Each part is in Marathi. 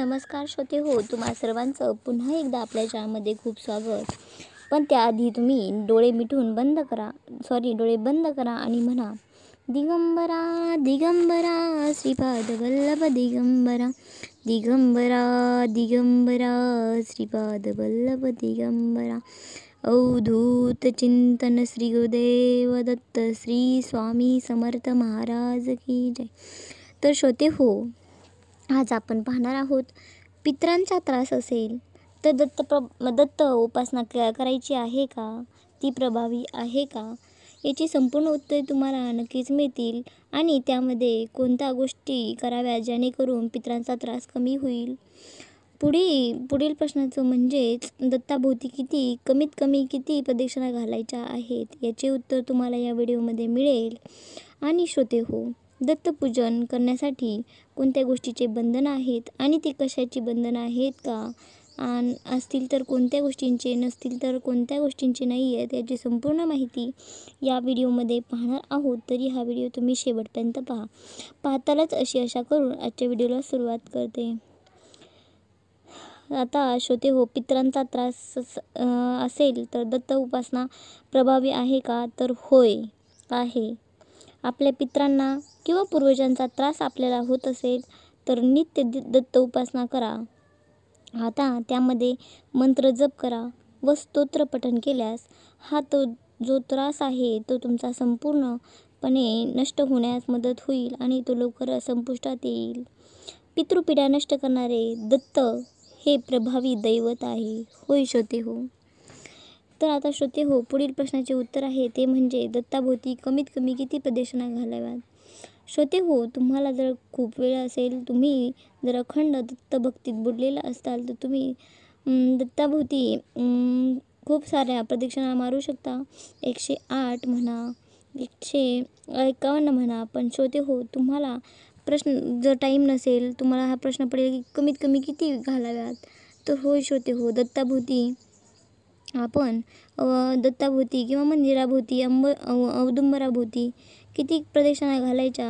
नमस्कार श्रोते हो तुम्हा सर्वांचं पुन्हा एकदा आपल्या शाळेमध्ये खूप स्वागत पण त्याआधी तुम्ही डोळे मिठून बंद करा सॉरी डोळे बंद करा आणि म्हणा दिगंबरा दिगंबरा श्रीपाद वल्लभ दिगंबरा दिगंबरा दिगंबरा श्रीपाद वल्लभ दिगंबरा अवधूत चिंतन श्री गुरुदेव दत्त श्री स्वामी समर्थ महाराज की जय तर श्रोते हो आज आपण पाहणार आहोत पित्रांचा त्रास असेल तर दत्त प्र दत्त उपासना क करायची आहे का ती प्रभावी आहे का याची संपूर्ण उत्तरे तुम्हाला नक्कीच मिळतील आणि त्यामध्ये कोणत्या गोष्टी कराव्या जेणेकरून पित्रांचा त्रास कमी होईल पुढील पुढील प्रश्नाचं म्हणजेच दत्ताभोवती किती कमीत कमी किती प्रदक्षिणा घालायच्या आहेत याचे उत्तर तुम्हाला या व्हिडिओमध्ये मिळेल आणि श्रोते हो दत्तपूजन करण्यासाठी कोणत्या गोष्टीचे बंधन आहेत आणि ते कशाची बंधनं आहेत का आणि असतील तर कोणत्या गोष्टींचे नसतील तर कोणत्या गोष्टींचे नाही आहेत याची संपूर्ण माहिती या व्हिडिओमध्ये पाहणार आहोत तरी हा व्हिडिओ तुम्ही शेवटपर्यंत पहा पाहतालाच अशी आशा करून आजच्या व्हिडिओला सुरुवात करते आता श्रोते हो पित्रांचा त्रास असेल तर दत्त उपासना प्रभावी आहे का तर होय आहे आपल्या पित्रांना किंवा पूर्वजांचा त्रास आपल्याला होत असेल तर नित्य दत्त उपासना करा आता त्यामध्ये मंत्र जप करा व स्तोत्र पठण केल्यास हा तो जो त्रास आहे तो तुमचा संपूर्णपणे नष्ट होण्यास मदत होईल आणि तो लवकर संपुष्टात येईल पितृपिढ्या नष्ट करणारे दत्त हे प्रभावी दैवत आहे होय श्रोते हो तर आता श्रोते हो पुढील प्रश्नाचे उत्तर आहे ते म्हणजे दत्ताभोवती कमीत कमी किती प्रदेशांना घालाव्यात श्रोते हो तुम्हाला जर खूप वेळ असेल तुम्ही जर अखंड दत्तभक्तीत बुडलेला असताल तर तुम्ही दत्ताभोवती खूप साऱ्या प्रदक्षिणा मारू शकता एकशे आठ म्हणा एकशे एकावन्न म्हणा पण श्रोते हो तुम्हाला प्रश्न जर टाईम नसेल तुम्हाला हा प्रश्न पडेल की कमीत कमी किती घालाव्यात तर हो श्रोते हो दत्ताभोवती आपण दत्ताभोवती किंवा मंदिराभोवती अंब औदुंबराभोवती किती प्रदक्षिणा घालायच्या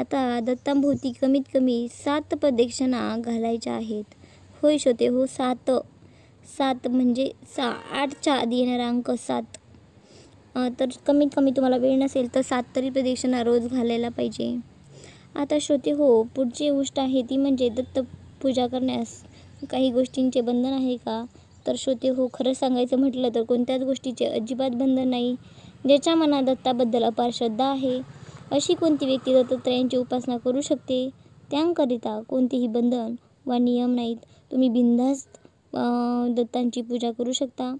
आता दत्तांभोवती कमीत कमी सात प्रदक्षिणा घालायच्या आहेत होय श्रोते हो सात सात म्हणजे सा आठच्या आधी येणारा अंक सात तर कमीत कमी तुम्हाला वेळ नसेल तर सात तरी प्रदक्षिणा रोज घालायला पाहिजे आता श्रोते हो पुढची गोष्ट आहे ती म्हणजे दत्तपूजा करण्यास काही गोष्टींचे बंधन आहे का तर श्रोते हो खरं सांगायचं म्हटलं तर कोणत्याच गोष्टीचे अजिबात बंधन नाही ज्याच्या मनात दत्ताबद्दल अपार श्रद्धा आहे अशी कोणती व्यक्ती दत्तात्रयांची उपासना करू शकते त्यांकरिता कोणतेही बंधन वा नियम नाहीत तुम्ही बिनधास्त दत्तांची पूजा करू शकता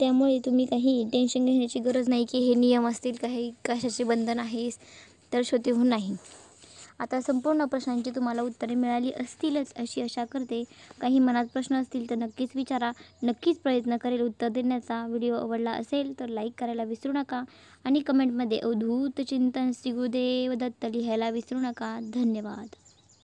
त्यामुळे तुम्ही काही टेन्शन घेण्याची गरज नाही की हे नियम असतील काही कशाचे बंधन आहे तर श्रोते हो नाही आता संपूर्ण प्रश्नांची तुम्हाला उत्तरे मिळाली असतीलच अशी आशा करते काही मनात प्रश्न असतील तर नक्कीच विचारा नक्कीच प्रयत्न करेल उत्तर देण्याचा व्हिडिओ आवडला असेल तर लाईक करायला विसरू नका आणि कमेंटमध्ये अवधूत चिंतन श्री गुरुदेव दत्त लिहायला विसरू नका धन्यवाद